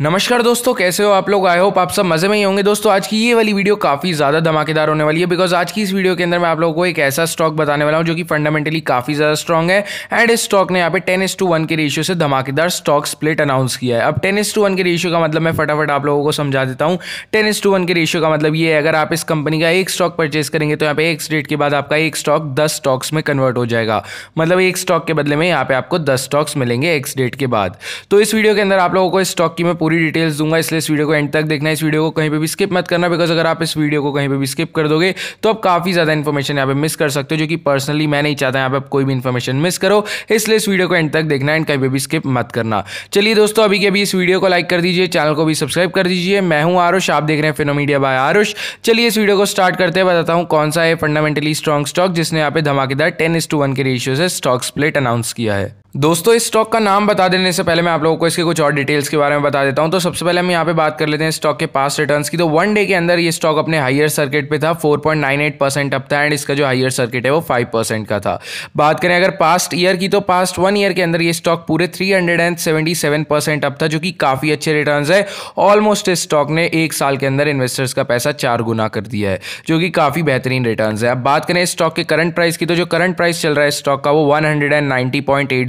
नमस्कार दोस्तों कैसे हो आप लोग आई होप आप सब मजे में ही होंगे दोस्तों आज की ये वाली वीडियो काफ़ी ज़्यादा धमाकेदार होने वाली है बिकॉज आज की इस वीडियो के अंदर मैं आप लोगों को एक ऐसा स्टॉक बताने वाला हूँ जो कि फंडामेंटली काफ़ी ज़्यादा स्ट्रॉग है एंड इस स्टॉक ने यहाँ पे टेन टू वन के रेशियो से धमाकेदार स्टॉक स्प्लिट अनाउंस किया है अब टेन टू वन के रेशियो का मतलब मैं फटाफट आप लोगों को समझा देता हूँ टेन टू वन के रेशियो का मतलब ये है अगर आप इस कंपनी का एक स्टॉक परचेज करेंगे तो यहाँ पे एक डेट के बाद आपका एक स्टॉक दस स्टॉक्स में कन्वर्ट हो जाएगा मतलब एक स्टॉक के बदले में यहाँ पे आपको दस स्टॉक्स मिलेंगे एक्स डेट के बाद तो इस वीडियो के अंदर आप लोगों को इस स्टॉक की मैं पूरी डिटेल्स दूंगा इसलिए इस वीडियो को एंड तक देखना इस वीडियो को कहीं पर भी स्किप मत करना बिकॉज अगर आप इस वीडियो को कहीं पर भी स्किप कर दोगे तो आप काफ़ी ज़्यादा इन्फॉर्मेशन यहाँ पे मिस कर सकते हो जो कि पर्सनली मैं नहीं चाहता यहाँ पर कोई भी इन्फॉर्मेशन मिस करो इसलिए इस वीडियो को एंड तक देखना एंड कहीं पर भी स्किप मत करना चलिए दोस्तों अभी के अभी इस वीडियो को लाइक कर दीजिए चैनल को भी सब्सक्राइब कर दीजिए मैं हूँ आरुष आप देख रहे हैं फिनोमीडिया बाय आरुष चलिए इस वीडियो को स्टार्ट करते हैं बताता हूँ कौन सा है फंडामेंटली स्ट्रॉन्ग स्टॉक जिसने यहाँ पे धमाकेदार टेन इस टू वन के रेशियो से स्टॉक स्प्लिट अनाउंस किया है दोस्तों इस स्टॉक का नाम बता देने से पहले मैं आप लोगों को इसके कुछ और डिटेल्स के बारे में बता देता हूं तो सबसे पहले हम यहां पे बात कर लेते हैं स्टॉक के पास रिटर्न्स की तो वन डे के अंदर ये स्टॉक अपने हायर सर्किट पे था 4.98 परसेंट अप था एंड इसका जो हायर सर्किट है वो 5 परसेंट का था बात करें अगर पास्ट ईयर की तो पास्ट वन ईयर के अंदर ये स्टॉक पूरे थ्री अप था जो कि काफ़ी अच्छे रिटर्न है ऑलमोस्ट इस स्टॉक ने एक साल के अंदर इन्वेस्टर्स का पैसा चार गुना कर दिया है जो कि काफ़ी बेहतरीन रिटर्न है अब बात करें स्टॉक के करंट प्राइस की तो जो करंट प्राइस चल रहा है स्टॉक का वो वन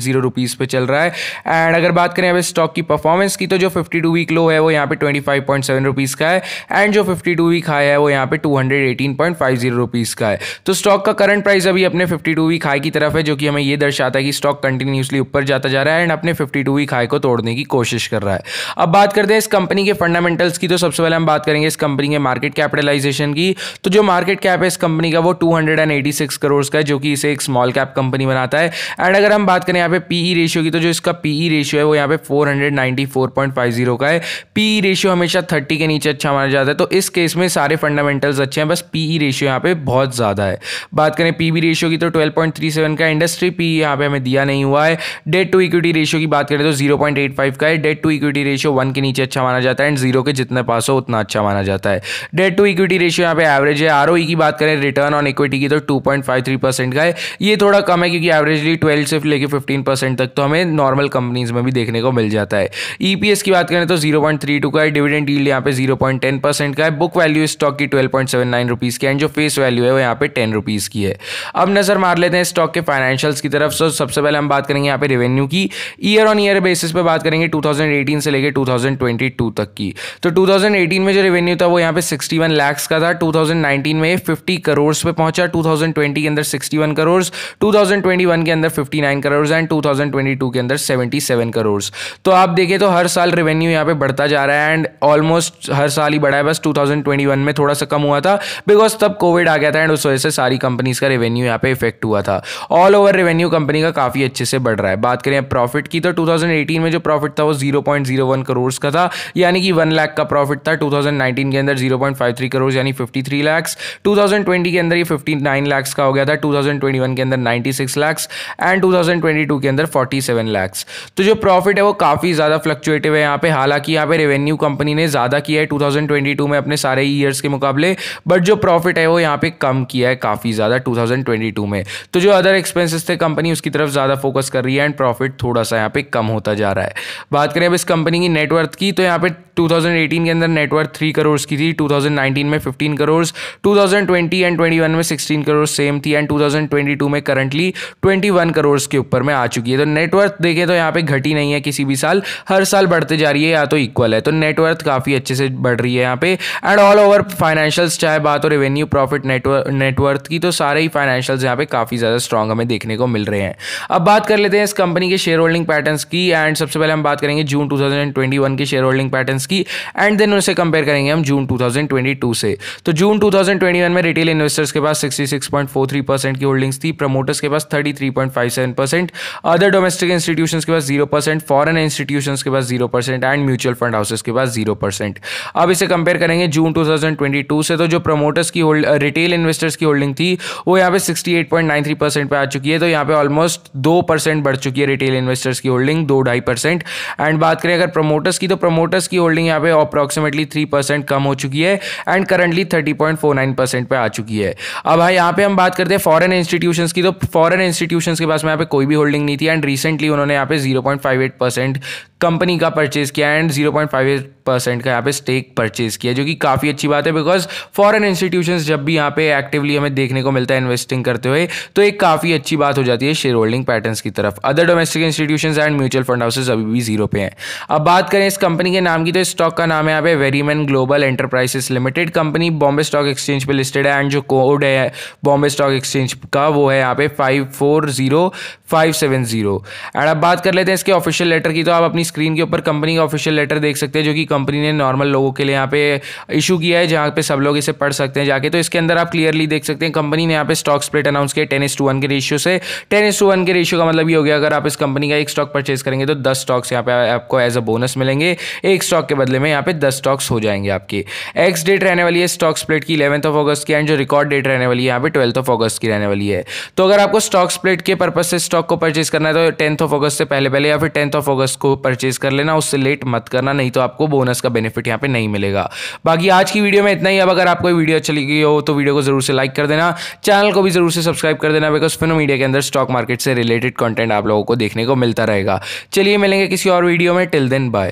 जीरो रुपीज़ पे चल रहा है एंड अगर बात करें अब स्टॉक की परफॉर्मेंस की तो जो फिफ्टी टू वीक लो है वो यहाँ पे twenty five point seven rupees का है एंड जो फिफ्टी टू वीक हाई है वो यहाँ पे two hundred eighteen point five zero rupees का है तो स्टॉक का करंट प्राइस अभी अपने फिफ्टी टू वीक हाई की तरफ है जो कि हमें यह दर्शाता है कि स्टॉक कंटिन्यूसली ऊपर जाता जा रहा है एंड अपने फिफ्टी टू वीक हाई को तोड़ने की कोशिश कर रहा है अब बात करते हैं इस कंपनी के फंडामेंटल्स की तो सबसे पहले हम बात करेंगे इस कंपनी के मार्केट कैपिटलाइजेशन की तो जो मार्केट कैप है इस कंपनी का वो two hundred and eighty six crore का है जो कि इसे एक स्मॉल कैप कंपनी बनाता है एंड अगर हम बात करें यहाँ पे पे पीई रेशियो e की तो जो इसका पीई रेशियो e है वो यहाँ पे 494.50 का है पीई रेशियो e हमेशा 30 के नीचे अच्छा माना जाता है तो इस केस में सारे फंडामेंटल्स अच्छे हैं बस पीई रेशियो यहाँ पे बहुत ज़्यादा है बात करें पीबी रेशियो की तो 12.37 का इंडस्ट्री पी यहाँ पे हमें दिया नहीं हुआ है डेट टू इक्विटी रेशियो की बात करें तो जीरो का है debt to equity ratio one के नीचे अच्छा माना जाता है एंड जीरो के जितने पास हो उतना अच्छा माना जाता है डेट टू इक्विटी रेशियो यहाँ पे एवरेज है आर की बात करें रिटर्न ऑन इक्विटी की तो टू का है ये थोड़ा कम है क्योंकि एवरेजली ट्वेल्व से लेके फिफ्टीन परसेंट तक तो हमें नॉर्मल कंपनीज में भी देखने को मिल जाता है ईपीएस e की बात करें तो जीरो पॉइंट थ्री टू का है डिविडेंड यील्ड यहाँ पे जीरो पॉइंट टेन परसेंट का है बुक वैल्यू स्टॉक की twelve point seven nine rupees की एंड जो फेस वैल्यू है वो यहाँ पे टेन रुपीज़ की है अब नज़र मार लेते हैं स्टॉक के फाइनेंशियल्स की तरफ सो सबसे पहले हम बात करेंगे यहाँ पे रेवेन्यू की ईयर ऑन ईयर बेसिस पे बात करेंगे टू से लेकर टू तक की तो टू में जो रेवेन्यू था वो यहाँ पे 61 लैक्स का था टू में फिफ्टी करोड़ पे पहुंचा टू के अंदर वन करोड़ 2021 के अंदर 59 करोड़ एंड 2022 के अंदर 77 करोड़ तो आप देखें तो हर साल रेवेन्यू यहाँ पे बढ़ता जा रहा है एंड ऑलमोस्ट हर साल ही बढ़ा है बस 2021 में थोड़ा सा कम हुआ था बिकॉज तब कोविड आ गया था एंड उस वजह से सारी कंपनीज का रेवेन्यू यहाँ पे इफेक्ट हुआ था ऑल ओवर रेवेन्यू कंपनी का काफ़ी अच्छे से बढ़ रहा है बात करें प्रॉफिट की तो 2018 में जो प्रॉफिट था वो zero zero point one crore का था यानी कि वन लाख का प्रॉफिट था 2019 के अंदर zero point five three crore यानी टू थाउजेंड ट्वेंटी के अंदर ये नाइन लैक्स का हो गया था वन के अंदर सिक्स लैक्स एंड टू के अंदर 47 लाख्स तो जो प्रॉफिट है वो काफ़ी ज़्यादा फ्लक्चुएटिव है यहाँ पे हालांकि यहाँ पे रेवेन्यू कंपनी ने ज़्यादा किया है 2022 में अपने सारे ईयर्स के मुकाबले बट जो प्रॉफिट है वो यहाँ पे कम किया है काफ़ी ज़्यादा 2022 में तो जो अदर एक्सपेंसेस थे कंपनी उसकी तरफ ज़्यादा फोकस कर रही है एंड प्रॉफिट थोड़ा सा यहाँ पे कम होता जा रहा है बात करें अब इस कंपनी की नेटवर्थ की तो यहाँ पे 2018 के अंदर नेटवर्थ थ्री करोड़ की थी 2019 में 15 करोड़ 2020 एंड 21 में 16 करोड़ सेम थी एंड 2022 में करंटली 21 करोड़ के ऊपर में आ चुकी चुकी है तो नेटवर्थ देखे तो यहाँ पे घटी नहीं है किसी भी साल हर साल बढ़ते जा रही है या तो इक्वल है तो नेटवर्थ काफ़ी अच्छे से बढ़ रही है यहाँ पे एंड ऑल ओवर फाइनेंशियल्स चाहे बात हो रेवेन्यू प्रॉफिट नेटवर्थ की तो सारे ही फाइनेंशियल्स यहाँ पे काफ़ी ज़्यादा स्ट्रॉन्ग हमें देखने को मिल रहे हैं अब बात कर लेते हैं इस कंपनी के शेयर होल्डिंग पैटर्न की एंड सबसे पहले हम बात करेंगे जून टू के शेयर होल्डिंग पैटर्न की एंड देन उसे कंपेयर करेंगे हम जून टू से तो जून टू में रिटेल इन्वेस्टर्स के पास सिक्सटी की होल्डिंग्स थी प्रमोटर्स के पास thirty percent other domestic institution के पास जीरो परसेंट फॉरन इंस्टीट्यूशन के पास zero percent and mutual fund houses के पास जीरो परसेंट अब इसे कंपेयर करेंगे June two thousand twenty two से तो जो प्रमोटर्स की होल्ड रिटेल इन्वेस्टर्स की होल्डिंग थी वो यहाँ पे sixty eight point nine three percent पर आ चुकी है तो यहाँ पे ऑलमोस्ट दो परसेंट बढ़ चुकी है रिटेल इन्वेस्टर्स की होल्डिंग दो ढाई परसेंट एंड बात करें अगर प्रमोटर्स की तो प्रमोटर्स की होल्डिंग यहाँ पे अप्रॉक्सिमेटली थ्री परसेंट कम हो चुकी है and currently thirty point four nine percent पर आ चुकी है अब भाई यहाँ पे हम बात करते हैं फॉरन इंस्टीट्यूशन की तो फॉरन इंस्टीट्यूशन के पास में यहाँ पे कोई भी होल्डिंग नहीं थी एंड रिसेंटली उन्होंने यहाँ पे एट परसेंट कंपनी का परचेज किया and zero point eight percent का यहाँ पे स्टेक परचेज किया जो कि काफ़ी अच्छी बात है बिकॉज फॉरेन इंस्टीट्यूशन जब भी यहाँ पे एक्टिवली हमें देखने को मिलता है इन्वेस्टिंग करते हुए तो एक काफ़ी अच्छी बात हो जाती है शेयर होल्डिंग पैटर्न की तरफ other domestic institution and mutual fund houses अभी भी जीरो पे हैं अब बात करें इस कंपनी के नाम की तो स्टॉक का नाम है यहाँ पे Variman Global Enterprises Limited company Bombay Stock Exchange पर लिस्टेड है एंड जो कोड है बॉम्बे स्टॉक एक्सचेंज का वो है यहाँ पे five four zero five seven zero and अब बात कर लेते हैं इसके ऑफिशियल लेटर की तो आप अपनी स्क्रीन के ऊपर कंपनी का ऑफिशियल लेटर देख सकते हैं जो कि कंपनी ने नॉर्मल लोगों के लिए यहाँ पे इशू किया है जहाँ पे सब लोग इसे पढ़ सकते हैं जाके तो इसके अंदर आप क्लियरली देख सकते हैं कंपनी ने यहाँ पे स्टॉक स्प्लिट अनाउंस किया टेन टू वन के रेशियो से टेन टू वन के रेशियो का मतलब ये हो गया अगर आप इस कंपनी का एक स्टॉक परचेज करेंगे तो दस स्टॉक्स यहाँ पे आपको एज अ बोनस मिलेंगे एक स्टॉक के बदले में यहाँ पे दस स्टॉक्स हो जाएंगे आपके एक्स डेट रहने वाली है स्टॉक स्प्लिट की इलेवंथ ऑफ अगस्त की एंड जो रिकॉर्ड डेट रहने वाली है यहाँ पे ट्वेल्थ ऑफ अगस्त की रहने वाली है तो अगर आपको स्टॉक स्प्लिट के पर्पज से स्टॉक को परचेज करना है तो टेंथ ऑफ अगस्त से पहले पहले या फिर टेंथ ऑफ अगस्त को परचेज कर लेना उससे लेट मत करना नहीं तो आपको बोनस का बेनिफिट यहाँ पे नहीं मिलेगा बाकी आज की वीडियो में इतना ही अब अगर आपको वीडियो अच्छी लगी हो तो वीडियो को जरूर से लाइक कर देना चैनल को भी जरूर से सब्सक्राइब कर देना बिकॉज फिनो मीडिया के अंदर स्टॉक मार्केट से रिलेटेड कॉन्टेंट आप लोगों को देखने को मिलता रहेगा चलिए मिलेंगे किसी और वीडियो में टिल देन बाय